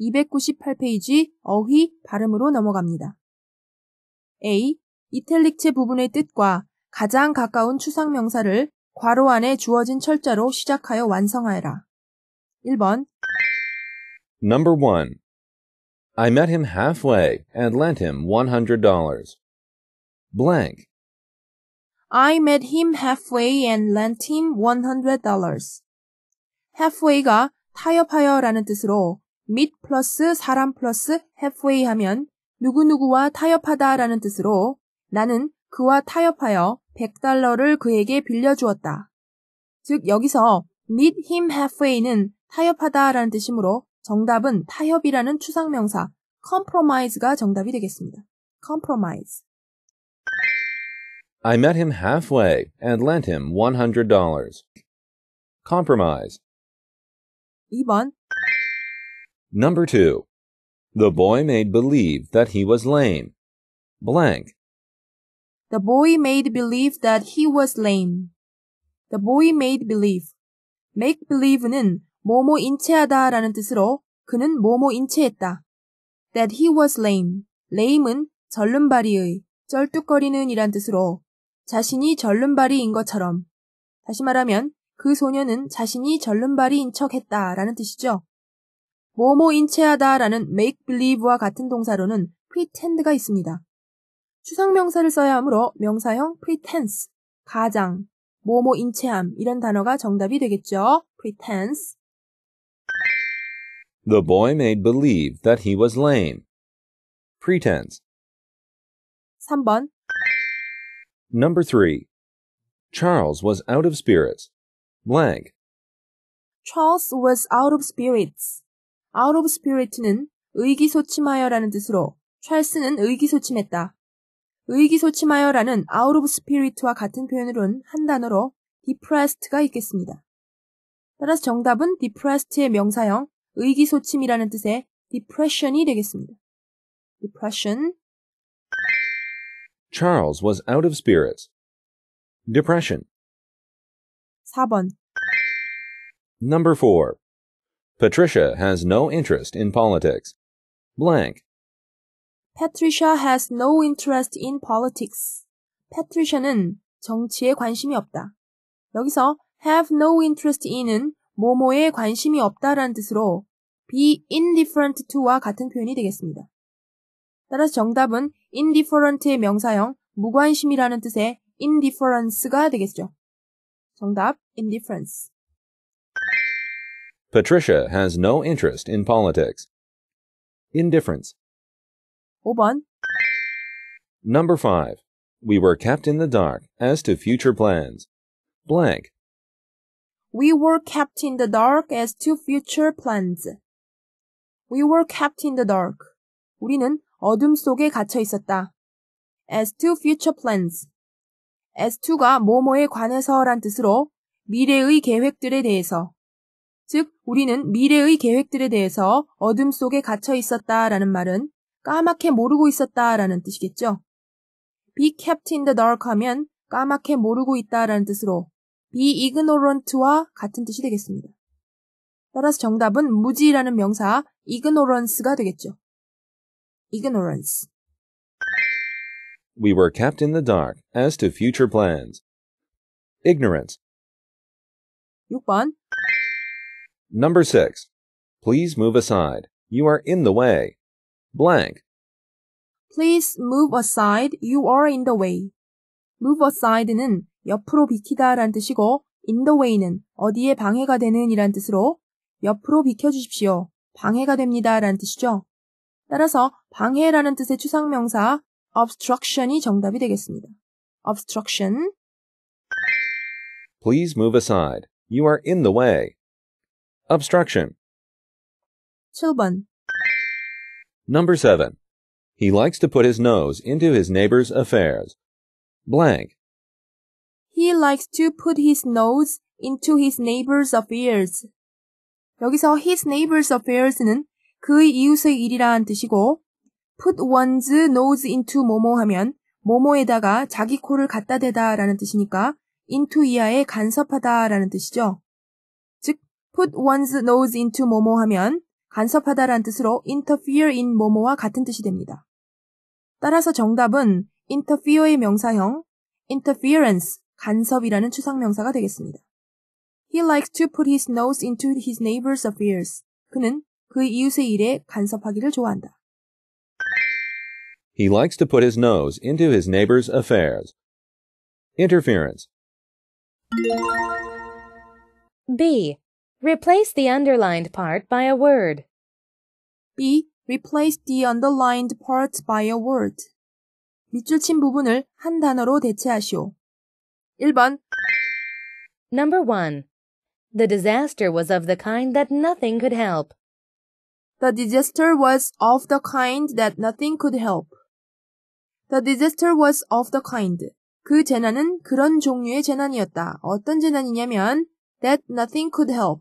298페이지 어휘 발음으로 넘어갑니다. A. 이탈릭체 부분의 뜻과 가장 가까운 추상 명사를 괄호 안에 주어진 철자로 시작하여 완성하여라. 1번 Number 1. I met him halfway and lent him $100. blank. I met him halfway and lent him $100. halfway가 타협하여라는 뜻으로 meet 플러스 사람 플러스 halfway 하면 누구누구와 타협하다 라는 뜻으로 나는 그와 타협하여 100달러를 그에게 빌려주었다. 즉 여기서 meet him halfway는 타협하다 라는 뜻이므로 정답은 타협이라는 추상명사 compromise가 정답이 되겠습니다. compromise I met him halfway and lent him $100. compromise 2번 Number 2. The boy made believe that he was lame. Blank. The boy made believe that he was lame. The boy made believe. make believe는 뭐뭐 인체하다 라는 뜻으로 그는 뭐뭐 인체했다. that he was lame. lame은 절름발이의, 쩔뚝거리는 이란 뜻으로 자신이 절름발이인 것처럼. 다시 말하면 그 소녀는 자신이 절름발이인 척 했다 라는 뜻이죠. 뭐뭐 인체하다라는 make believe와 같은 동사로는 pretend가 있습니다. 추상명사를 써야 하므로 명사형 pretense, 가장, 뭐뭐 인체함 이런 단어가 정답이 되겠죠. pretense. The boy made believe that he was lame. Pretense. 3번. Number 3. Charles was out of spirits. Blank. Charles was out of spirits. out of spirit는 의기소침하여라는 뜻으로 찰스는 의기소침했다. 의기소침하여라는 out of spirit와 같은 표현으론 한 단어로 depressed가 있겠습니다. 따라서 정답은 depressed의 명사형 의기소침이라는 뜻의 depression이 되겠습니다. depression Charles was out of spirits. Depression. 4번. Number 4. Patricia has no interest in politics. blank. Patricia has no interest in politics. Patricia는 정치에 관심이 없다. 여기서 have no interest in은 뭐뭐에 관심이 없다라는 뜻으로 be indifferent to와 같은 표현이 되겠습니다. 따라서 정답은 indifferent의 명사형 무관심이라는 뜻의 indifference가 되겠죠. 정답 indifference. Patricia has no interest in politics. Indifference. 5번 Number 5. We were kept in the dark as to future plans. Blank. We were kept in the dark as to future plans. We were kept in the dark. 우리는 어둠 속에 갇혀 있었다. As to future plans. As to가 뭐뭐에 관해서란 뜻으로 미래의 계획들에 대해서 즉, 우리는 미래의 계획들에 대해서 어둠 속에 갇혀 있었다라는 말은 까맣게 모르고 있었다라는 뜻이겠죠. be kept in the dark 하면 까맣게 모르고 있다라는 뜻으로 be ignorant와 같은 뜻이 되겠습니다. 따라서 정답은 무지라는 명사 ignorance가 되겠죠. ignorance. We were kept in the dark as to future plans. ignorance. 6번 Number 6. Please move aside. You are in the way. Blank. Please move aside. You are in the way. move aside는 옆으로 비키다 란 뜻이고 in the way는 어디에 방해가 되는 이란 뜻으로 옆으로 비켜주십시오. 방해가 됩니다. 라는 뜻이죠. 따라서 방해라는 뜻의 추상명사 obstruction이 정답이 되겠습니다. obstruction Please move aside. You are in the way. Obstruction. 7번. Number 7. He likes to put his nose into his neighbor's affairs. Blank. He likes to put his nose into his neighbor's affairs. 여기서 his neighbor's affairs는 그의 이웃의 일이라는 뜻이고 put one's nose into 뭐뭐 하면 뭐뭐에다가 자기 코를 갖다 대다라는 뜻이니까 into 이하에 간섭하다라는 뜻이죠. put one's nose into 뭐뭐 하면 간섭하다란 뜻으로 interfere in 뭐뭐와 같은 뜻이 됩니다. 따라서 정답은 interfere의 명사형 interference 간섭이라는 추상명사가 되겠습니다. He likes to put his nose into his neighbor's affairs. 그는 그 이웃의 일에 간섭하기를 좋아한다. He likes to put his nose into his neighbor's affairs. Interference. B. Replace the underlined part by a word. B. Replace the underlined part by a word. 밑줄 친 부분을 한 단어로 대체하시오. 1번 Number 1. The disaster was of the kind that nothing could help. The disaster was of the kind that nothing could help. The disaster was of the kind. 그 재난은 그런 종류의 재난이었다. 어떤 재난이냐면 that nothing could help.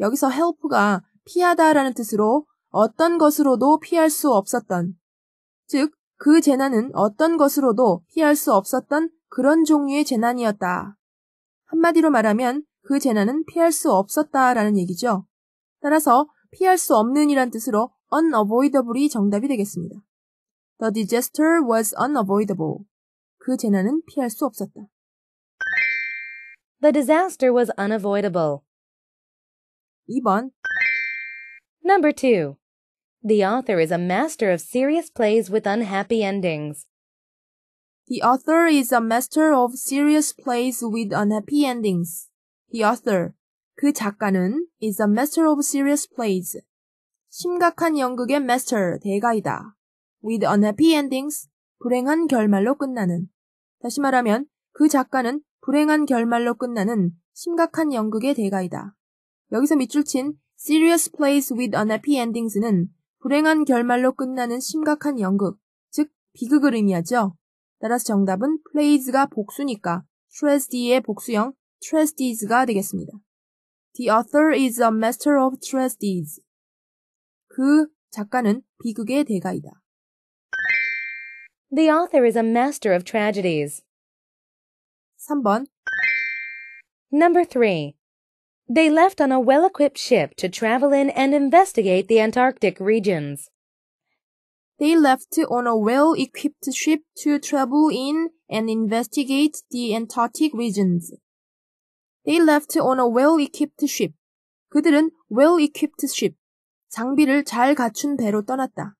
여기서 help가 피하다라는 뜻으로 어떤 것으로도 피할 수 없었던 즉 그 재난은 어떤 것으로도 피할 수 없었던 그런 종류의 재난이었다. 한마디로 말하면 그 재난은 피할 수 없었다라는 얘기죠. 따라서 피할 수 없는 이란 뜻으로 unavoidable이 정답이 되겠습니다. The disaster was unavoidable. 그 재난은 피할 수 없었다. The disaster was unavoidable. 2번 Number 2. The author is a master of serious plays with unhappy endings. The author is a master of serious plays with unhappy endings. The author, 그 작가는 is a master of serious plays. 심각한 연극의 master, 대가이다. with unhappy endings, 불행한 결말로 끝나는. 다시 말하면 그 작가는 불행한 결말로 끝나는 심각한 연극의 대가이다. 여기서 밑줄 친 Serious Plays with Unhappy Endings는 불행한 결말로 끝나는 심각한 연극, 즉 비극을 의미하죠. 따라서 정답은 plays가 복수니까 tragedy의 복수형 tragedies가 되겠습니다. The author is a master of tragedies. 그 작가는 비극의 대가이다. The author is a master of tragedies. 3번 Number 3 They left on a well-equipped ship to travel in and investigate the Antarctic regions. They left on a well-equipped ship to travel in and investigate the Antarctic regions. They left on a well-equipped ship. 그들은 well-equipped ship, 장비를 잘 갖춘 배로 떠났다.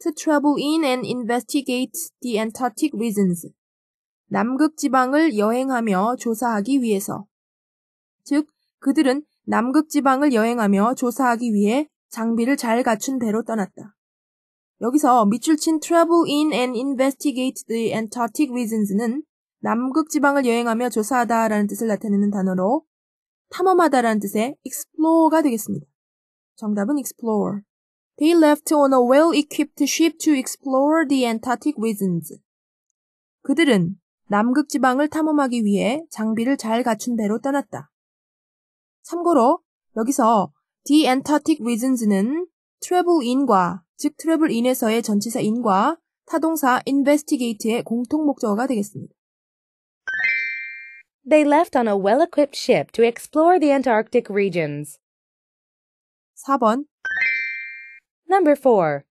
To travel in and investigate the Antarctic regions. 남극 지방을 여행하며 조사하기 위해서. 즉, 그들은 남극 지방을 여행하며 조사하기 위해 장비를 잘 갖춘 배로 떠났다. 여기서 밑줄 친 Travel in and Investigate the Antarctic Regions는 남극 지방을 여행하며 조사하다 라는 뜻을 나타내는 단어로 탐험하다 라는 뜻의 explore가 되겠습니다. 정답은 explore. They left on a well-equipped ship to explore the Antarctic regions. 그들은 남극 지방을 탐험하기 위해 장비를 잘 갖춘 배로 떠났다. 참고로 여기서 The Antarctic regions는 Travel in과 즉 Travel in에서의 전치사 in과 타동사 investigate의 공통 목적어가 되겠습니다. They left on a well-equipped ship to explore the Antarctic regions. 4번 Number 4.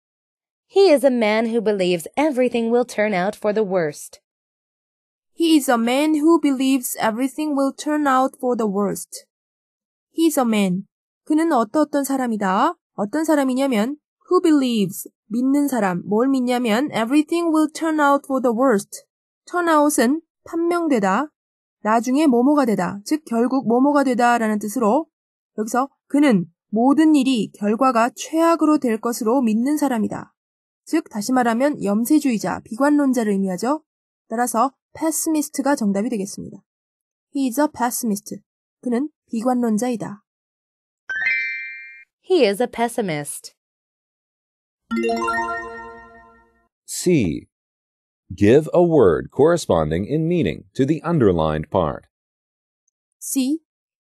He is a man who believes everything will turn out for the worst. He is a man who believes everything will turn out for the worst. He's a man. 그는 어떠 어떤 사람이다. 어떤 사람이냐면 who believes 믿는 사람 뭘 믿냐면 everything will turn out for the worst. turn out은 판명되다. 나중에 뭐뭐가 되다. 즉 결국 뭐뭐가 되다라는 뜻으로 여기서 그는 모든 일이 결과가 최악으로 될 것으로 믿는 사람이다. 즉 다시 말하면 염세주의자, 비관론자를 의미하죠. 따라서 pessimist가 정답이 되겠습니다. He is a pessimist. 그는 비관론자이다. He is a pessimist. C. Give a word corresponding in meaning to the underlined part. C.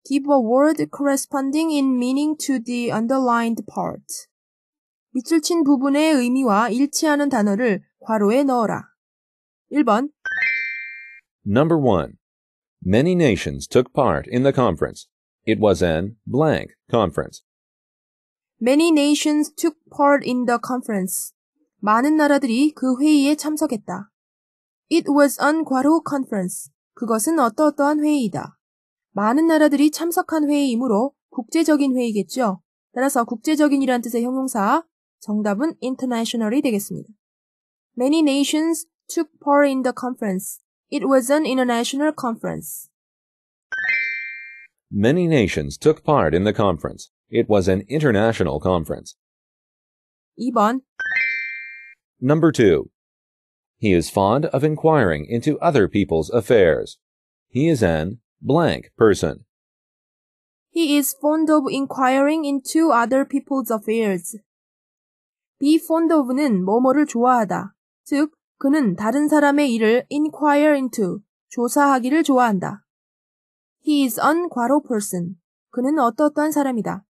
Give a word corresponding in meaning to the underlined part. 밑줄 친 부분의 의미와 일치하는 단어를 괄호에 넣어라. 1번 Number 1. Many nations took part in the conference, it was an blank conference. Many nations took part in the conference. 많은 나라들이 그 회의에 참석했다. It was an 과로 conference. 그것은 어떠어떠한 회의이다. 많은 나라들이 참석한 회의이므로 국제적인 회의겠죠. 따라서 국제적인이란 뜻의 형용사 정답은 international이 되겠습니다. Many nations took part in the conference. It was an international conference. Many nations took part in the conference. It was an international conference. 2번 Number 2. He is fond of inquiring into other people's affairs. He is an blank person. He is fond of inquiring into other people's affairs. be fond of는 뭐뭐를 좋아하다. 즉, 그는 다른 사람의 일을 inquire into, 조사하기를 좋아한다. He is an 과로 person. 그는 어떠어떠한 사람이다.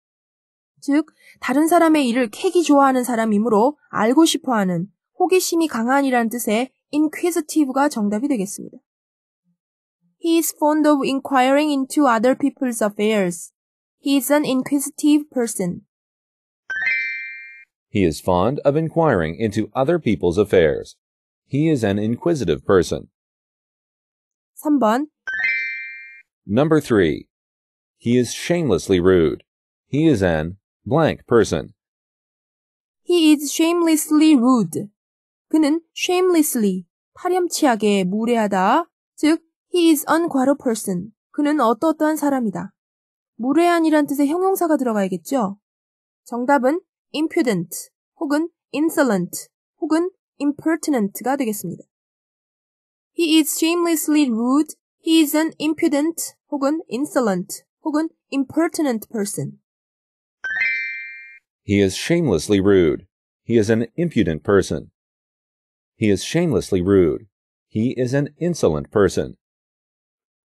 즉, 다른 사람의 일을 캐기 좋아하는 사람이므로 알고 싶어 하는 호기심이 강한이라는 뜻의 inquisitive가 정답이 되겠습니다. He is fond of inquiring into other people's affairs. He is an inquisitive person. He is fond of inquiring into other people's affairs. He is an inquisitive person. 3번 Number three, he is shamelessly rude. He is an blank person. He is shamelessly rude. 그는 shamelessly 파렴치하게 무례하다. 즉, he is an 과로 person. 그는 어떠어떠한 사람이다. 무례한이란 뜻의 형용사가 들어가야겠죠? 정답은 impudent 혹은 insolent 혹은 impertinent가 되겠습니다. He is shamelessly rude he is an impudent 혹은 insolent 혹은 impertinent person. He is shamelessly rude. He is an impudent person. He is shamelessly rude. He is an insolent person.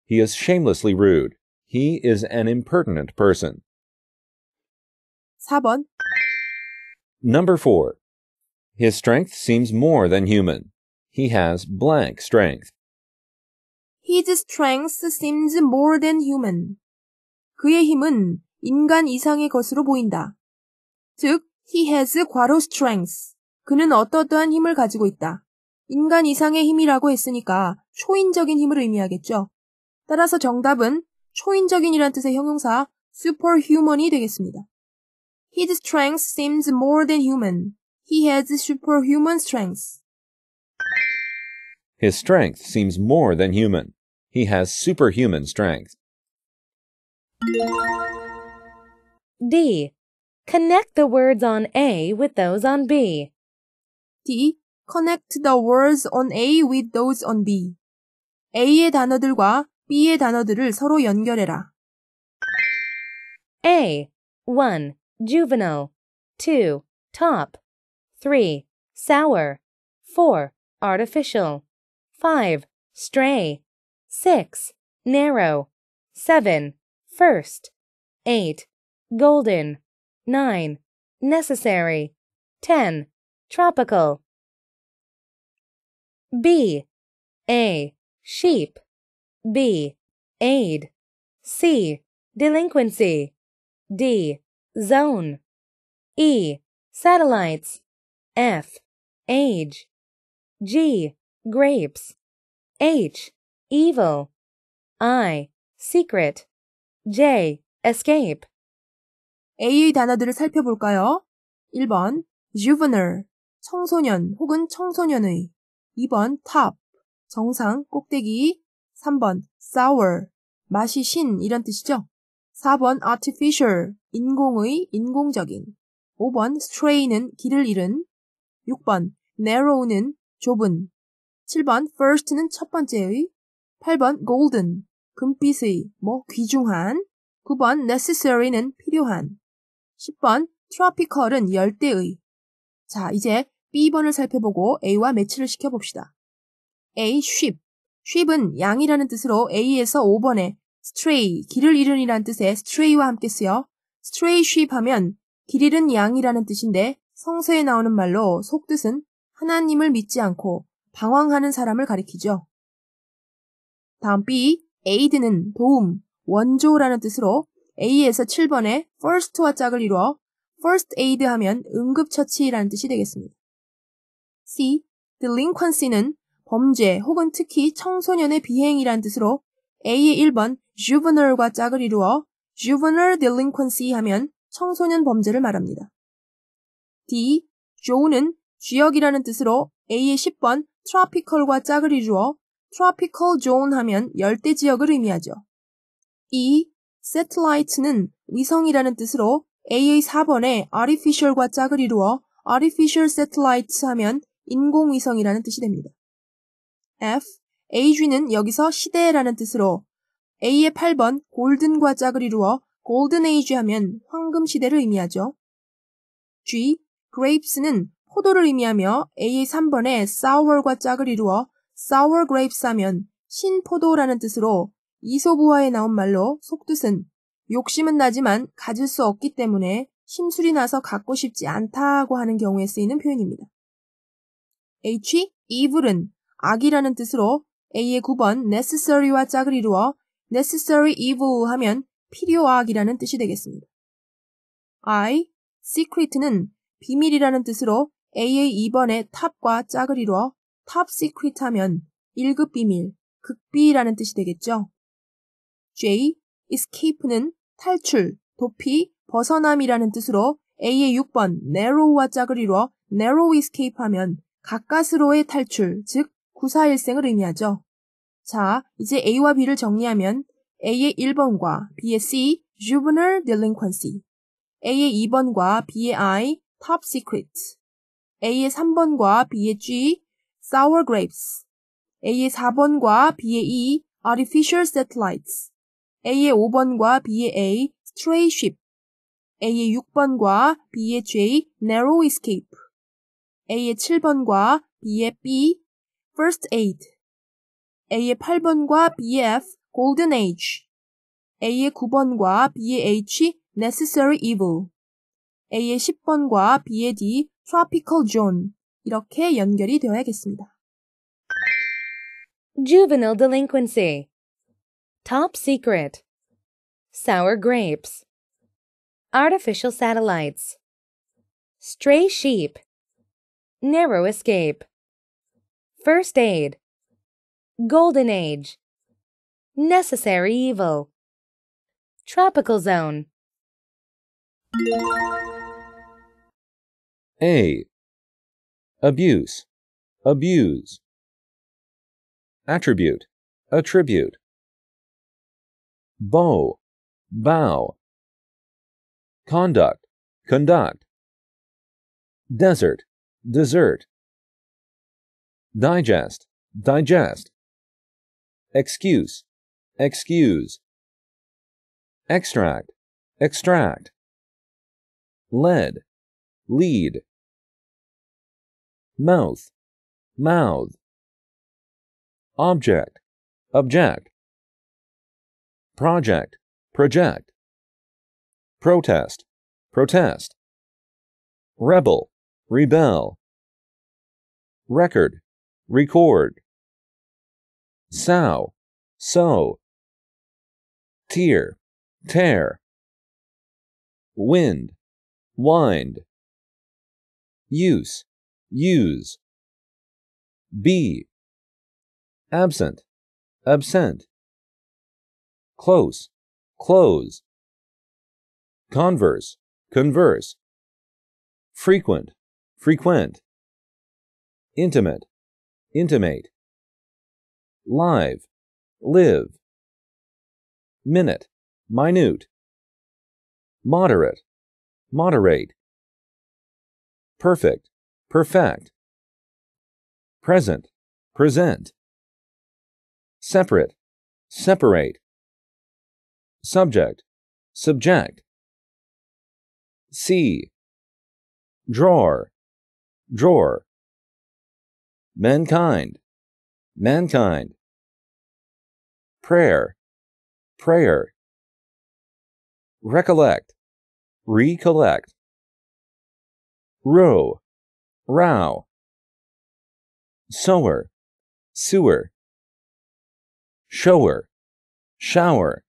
He is shamelessly rude. He is an impertinent person. 4번 Number 4. His strength seems more than human. He has blank strength. His strength seems more than human. 그의 힘은 인간 이상의 것으로 보인다. 즉, he has 과로 strength. 그는 어떠어떠한 힘을 가지고 있다. 인간 이상의 힘이라고 했으니까 초인적인 힘을 의미하겠죠. 따라서 정답은 초인적인이란 뜻의 형용사 superhuman이 되겠습니다. His strength seems more than human. He has superhuman strength. His strength seems more than human. He has superhuman strength. D. Connect the words on A with those on B. D. Connect the words on A with those on B. A의 단어들과 B의 단어들을 서로 연결해라. A. 1. Juvenile. 2. Top. 3. Sour. 4. Artificial. 5. Stray. 6. Narrow. 7. First. 8. Golden. 9. Necessary. 10. Tropical. B. A. Sheep. B. Aid. C. Delinquency. D. Zone. E. Satellites. F. Age. G. grapes. H. Evil. I. secret. J. escape. A의 단어들을 살펴볼까요? 1번 juvenile 청소년 혹은 청소년의 2번 top 정상 꼭대기 3번 sour 맛이 신 이런 뜻이죠. 4번 artificial 인공의 인공적인 5번 stray는 길을 잃은 6번 narrow는 좁은 7번 first는 첫 번째의, 8번 golden, 금빛의, 뭐 귀중한, 9번 necessary는 필요한, 10번 tropical은 열대의. 자, 이제 B번을 살펴보고 A와 매치를 시켜봅시다. A, sheep. sheep은 양이라는 뜻으로 A에서 5번에 stray, 길을 잃은이라는 뜻의 stray와 함께 쓰여 stray sheep 하면 길 잃은 양이라는 뜻인데 성서에 나오는 말로 속뜻은 하나님을 믿지 않고 방황하는 사람을 가리키죠. 다음 B, aid는 도움, 원조라는 뜻으로 A에서 7번의 first와 짝을 이루어 first aid 하면 응급처치라는 뜻이 되겠습니다. C. delinquency는 범죄 혹은 특히 청소년의 비행이라는 뜻으로 A의 1번 juvenile과 짝을 이루어 juvenile delinquency 하면 청소년 범죄를 말합니다. D. joe는 주역이라는 뜻으로 A의 10번 트라피컬과 짝을 이루어 트라피컬 존 하면 열대 지역을 의미하죠. 2. 세 a 라이트는 위성이라는 뜻으로 AA4번에 artificial과 짝을 이루어 artificial satellite 하면 인공위성이라는 뜻이 됩니다. F. a g 는 여기서 시대라는 뜻으로 A의 8번 골든과 짝을 이루어 골든 a g 지 하면 황금 시대를 의미하죠. G. grapes는 포도를 의미하며 A의 3번에 sour과 짝을 이루어 sour grapes 하면 신포도라는 뜻으로 이소부화에 나온 말로 속뜻은 욕심은 나지만 가질 수 없기 때문에 심술이 나서 갖고 싶지 않다고 하는 경우에 쓰이는 표현입니다. H. evil은 악이라는 뜻으로 A의 9번 necessary와 짝을 이루어 necessary evil 하면 필요악이라는 뜻이 되겠습니다. I. secret는 비밀이라는 뜻으로 AA 2번의 탑과 짝을 이루어 탑 시크릿 하면 1급 비밀, 극비라는 뜻이 되겠죠. J, escape는 탈출, 도피, 벗어남이라는 뜻으로 A의 6번 narrow와 짝을 이루어 narrow escape 하면 가까스로의 탈출, 즉 구사일생을 의미하죠. 자, 이제 A와 B를 정리하면 A의 1번과 B의 C, juvenile delinquency, A의 2번과 B의 I, top secret, A의 3번과 B의 G, sour grapes. A의 4번과 B의 E, artificial satellites. A의 5번과 B의 A, stray ship. A의 6번과 B의 J, narrow escape. A의 7번과 B의 B, first aid. A의 8번과 B의 F, golden age. A의 9번과 B의 H, necessary evil. A의 10번과 B의 D, tropical zone 이렇게 연결이 되어야겠습니다. Juvenile delinquency. Top secret. Sour grapes. Artificial satellites. Stray sheep. Narrow escape. First aid. Golden age. Necessary evil. Tropical zone. A. Abuse, abuse. Attribute, attribute. Bow, bow. Conduct, conduct. Desert, desert. Digest, digest. Excuse, excuse. Extract, extract. Lead, lead mouth, mouth. Object, object. Project, project. Protest, protest. Rebel, rebel. Record, record. Sow, sow. Tear, tear. Wind, wind use, use. B. Absent, absent. Close, close. Converse, converse. Frequent, frequent. Intimate, intimate. Live, live. Minute, minute. Moderate, moderate. Perfect, perfect, present, present, separate, separate, subject, subject, see, drawer, drawer, mankind, mankind, prayer, prayer, recollect, recollect, row, row, sower, sewer, shower, shower.